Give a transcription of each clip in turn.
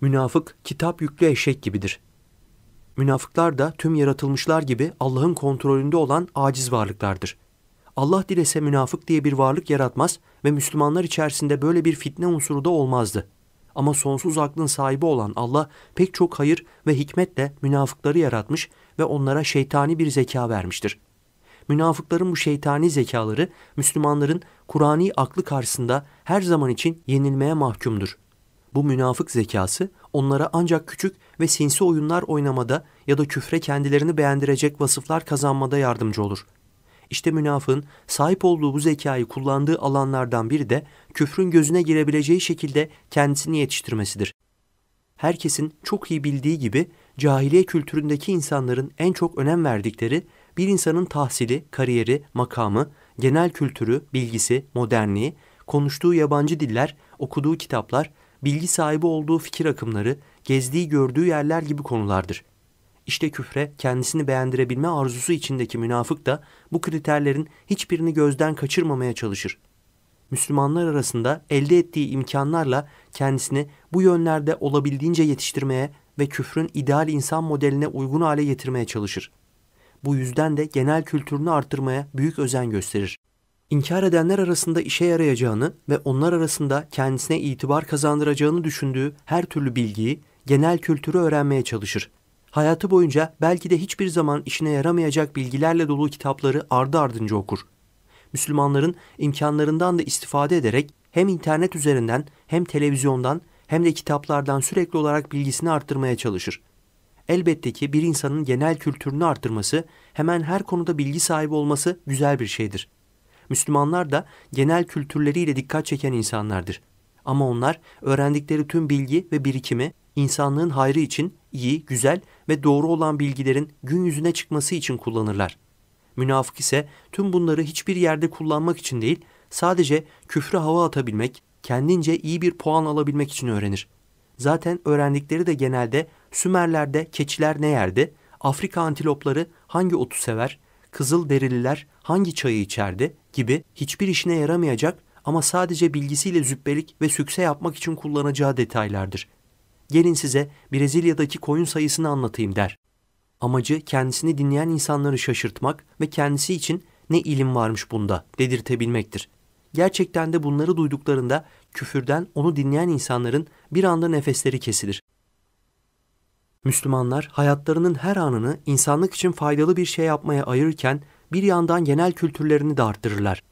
Münafık kitap yüklü eşek gibidir. Münafıklar da tüm yaratılmışlar gibi Allah'ın kontrolünde olan aciz varlıklardır. Allah dilese münafık diye bir varlık yaratmaz ve Müslümanlar içerisinde böyle bir fitne unsuru da olmazdı. Ama sonsuz aklın sahibi olan Allah pek çok hayır ve hikmetle münafıkları yaratmış ve onlara şeytani bir zeka vermiştir. Münafıkların bu şeytani zekaları Müslümanların Kur'ani aklı karşısında her zaman için yenilmeye mahkumdur. Bu münafık zekası onlara ancak küçük ve sinsi oyunlar oynamada ya da küfre kendilerini beğendirecek vasıflar kazanmada yardımcı olur. İşte münafığın sahip olduğu bu zekayı kullandığı alanlardan biri de küfrün gözüne girebileceği şekilde kendisini yetiştirmesidir. Herkesin çok iyi bildiği gibi cahiliye kültüründeki insanların en çok önem verdikleri bir insanın tahsili, kariyeri, makamı, genel kültürü, bilgisi, modernliği, konuştuğu yabancı diller, okuduğu kitaplar bilgi sahibi olduğu fikir akımları, gezdiği gördüğü yerler gibi konulardır. İşte küfre kendisini beğendirebilme arzusu içindeki münafık da bu kriterlerin hiçbirini gözden kaçırmamaya çalışır. Müslümanlar arasında elde ettiği imkanlarla kendisini bu yönlerde olabildiğince yetiştirmeye ve küfrün ideal insan modeline uygun hale getirmeye çalışır. Bu yüzden de genel kültürünü artırmaya büyük özen gösterir inkar edenler arasında işe yarayacağını ve onlar arasında kendisine itibar kazandıracağını düşündüğü her türlü bilgiyi, genel kültürü öğrenmeye çalışır. Hayatı boyunca belki de hiçbir zaman işine yaramayacak bilgilerle dolu kitapları ardı ardınca okur. Müslümanların imkanlarından da istifade ederek hem internet üzerinden hem televizyondan hem de kitaplardan sürekli olarak bilgisini arttırmaya çalışır. Elbette ki bir insanın genel kültürünü arttırması, hemen her konuda bilgi sahibi olması güzel bir şeydir. Müslümanlar da genel kültürleriyle dikkat çeken insanlardır. Ama onlar öğrendikleri tüm bilgi ve birikimi insanlığın hayrı için iyi, güzel ve doğru olan bilgilerin gün yüzüne çıkması için kullanırlar. Münafık ise tüm bunları hiçbir yerde kullanmak için değil, sadece küfre hava atabilmek, kendince iyi bir puan alabilmek için öğrenir. Zaten öğrendikleri de genelde Sümerler'de keçiler ne yerdi, Afrika antilopları hangi otu sever, Kızıl Derililer hangi çayı içerdi gibi hiçbir işine yaramayacak ama sadece bilgisiyle züppelik ve sükse yapmak için kullanacağı detaylardır. Gelin size Brezilya'daki koyun sayısını anlatayım der. Amacı kendisini dinleyen insanları şaşırtmak ve kendisi için ne ilim varmış bunda dedirtebilmektir. Gerçekten de bunları duyduklarında küfürden onu dinleyen insanların bir anda nefesleri kesilir. Müslümanlar hayatlarının her anını insanlık için faydalı bir şey yapmaya ayırırken bir yandan genel kültürlerini de arttırırlar.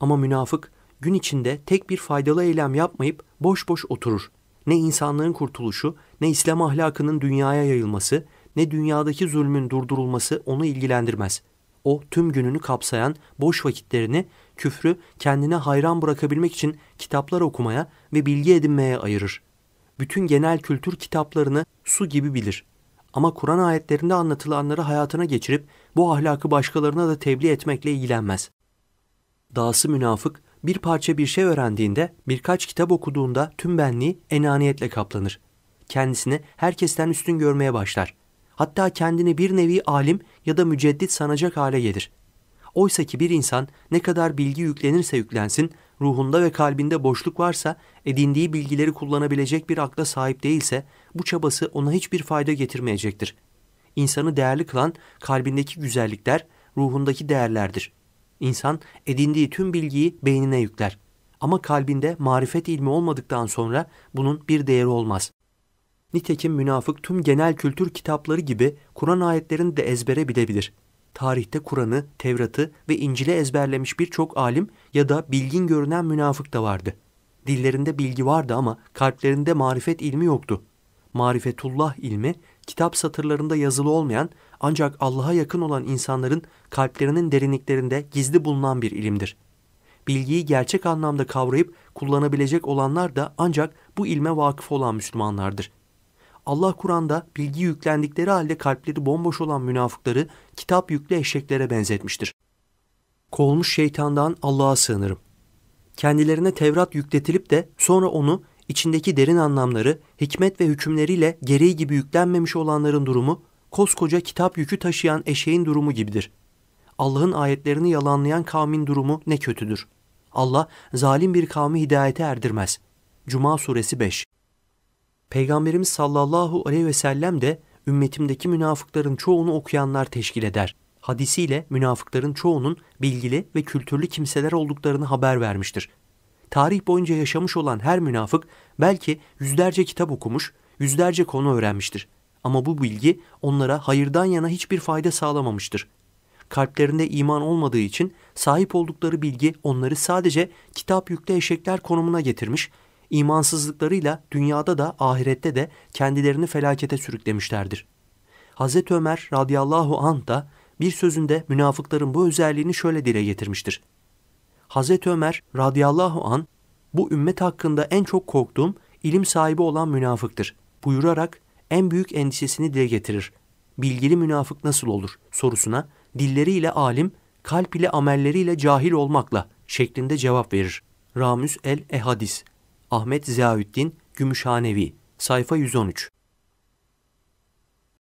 Ama münafık gün içinde tek bir faydalı eylem yapmayıp boş boş oturur. Ne insanlığın kurtuluşu, ne İslam ahlakının dünyaya yayılması, ne dünyadaki zulmün durdurulması onu ilgilendirmez. O tüm gününü kapsayan boş vakitlerini küfrü kendine hayran bırakabilmek için kitaplar okumaya ve bilgi edinmeye ayırır bütün genel kültür kitaplarını su gibi bilir. Ama Kur'an ayetlerinde anlatılanları hayatına geçirip bu ahlakı başkalarına da tebliğ etmekle ilgilenmez. Dahası münafık bir parça bir şey öğrendiğinde, birkaç kitap okuduğunda tüm benliği enaniyetle kaplanır. Kendisini herkesten üstün görmeye başlar. Hatta kendini bir nevi alim ya da müceddit sanacak hale gelir. Oysa ki bir insan ne kadar bilgi yüklenirse yüklensin ruhunda ve kalbinde boşluk varsa, edindiği bilgileri kullanabilecek bir akla sahip değilse, bu çabası ona hiçbir fayda getirmeyecektir. İnsanı değerli kılan kalbindeki güzellikler, ruhundaki değerlerdir. İnsan edindiği tüm bilgiyi beynine yükler. Ama kalbinde marifet ilmi olmadıktan sonra bunun bir değeri olmaz. Nitekim münafık tüm genel kültür kitapları gibi Kur'an ayetlerini de ezbere bilebilir.'' tarihte Kur'an'ı, Tevrat'ı ve İncil'i ezberlemiş birçok alim ya da bilgin görünen münafık da vardı. Dillerinde bilgi vardı ama kalplerinde marifet ilmi yoktu. Marifetullah ilmi, kitap satırlarında yazılı olmayan ancak Allah'a yakın olan insanların kalplerinin derinliklerinde gizli bulunan bir ilimdir. Bilgiyi gerçek anlamda kavrayıp kullanabilecek olanlar da ancak bu ilme vakıf olan Müslümanlardır.'' Allah Kur'an'da bilgi yüklendikleri halde kalpleri bomboş olan münafıkları kitap yüklü eşeklere benzetmiştir. Kovulmuş şeytandan Allah'a sığınırım. Kendilerine Tevrat yükletilip de sonra onu içindeki derin anlamları, hikmet ve hükümleriyle gereği gibi yüklenmemiş olanların durumu, koskoca kitap yükü taşıyan eşeğin durumu gibidir. Allah'ın ayetlerini yalanlayan kavmin durumu ne kötüdür. Allah zalim bir kavmi hidayete erdirmez. Cuma suresi 5 Peygamberimiz sallallahu aleyhi ve sellem de ümmetimdeki münafıkların çoğunu okuyanlar teşkil eder. Hadisiyle münafıkların çoğunun bilgili ve kültürlü kimseler olduklarını haber vermiştir. Tarih boyunca yaşamış olan her münafık belki yüzlerce kitap okumuş, yüzlerce konu öğrenmiştir. Ama bu bilgi onlara hayırdan yana hiçbir fayda sağlamamıştır. Kalplerinde iman olmadığı için sahip oldukları bilgi onları sadece kitap yüklü eşekler konumuna getirmiş imansızlıklarıyla dünyada da ahirette de kendilerini felakete sürüklemişlerdir. Hz. Ömer radıyallahu anh da bir sözünde münafıkların bu özelliğini şöyle dile getirmiştir. Hz. Ömer radıyallahu an bu ümmet hakkında en çok korktuğum ilim sahibi olan münafıktır buyurarak en büyük endişesini dile getirir. Bilgili münafık nasıl olur sorusuna dilleriyle alim, kalp ile amelleriyle cahil olmakla şeklinde cevap verir. Ramüs el-Ehadis Ahmet Ziyaüddin Gümüşhanevi, sayfa 113.